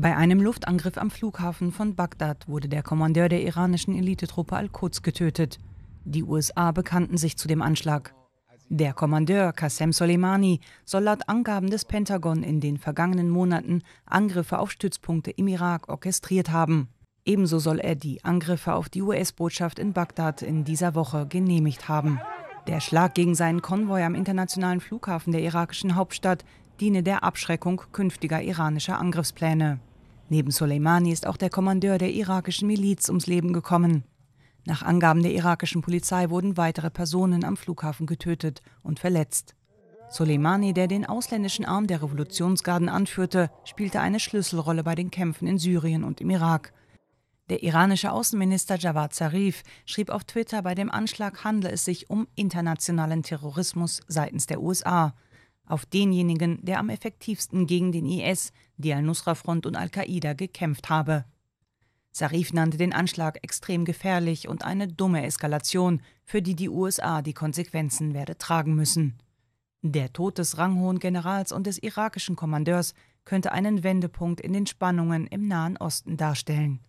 Bei einem Luftangriff am Flughafen von Bagdad wurde der Kommandeur der iranischen Elitetruppe Al-Quds getötet. Die USA bekannten sich zu dem Anschlag. Der Kommandeur Qasem Soleimani soll laut Angaben des Pentagon in den vergangenen Monaten Angriffe auf Stützpunkte im Irak orchestriert haben. Ebenso soll er die Angriffe auf die US-Botschaft in Bagdad in dieser Woche genehmigt haben. Der Schlag gegen seinen Konvoi am internationalen Flughafen der irakischen Hauptstadt diene der Abschreckung künftiger iranischer Angriffspläne. Neben Soleimani ist auch der Kommandeur der irakischen Miliz ums Leben gekommen. Nach Angaben der irakischen Polizei wurden weitere Personen am Flughafen getötet und verletzt. Soleimani, der den ausländischen Arm der Revolutionsgarden anführte, spielte eine Schlüsselrolle bei den Kämpfen in Syrien und im Irak. Der iranische Außenminister Javad Zarif schrieb auf Twitter, bei dem Anschlag handle es sich um internationalen Terrorismus seitens der USA auf denjenigen, der am effektivsten gegen den IS, die Al-Nusra-Front und Al-Qaida gekämpft habe. Sarif nannte den Anschlag extrem gefährlich und eine dumme Eskalation, für die die USA die Konsequenzen werde tragen müssen. Der Tod des ranghohen Generals und des irakischen Kommandeurs könnte einen Wendepunkt in den Spannungen im Nahen Osten darstellen.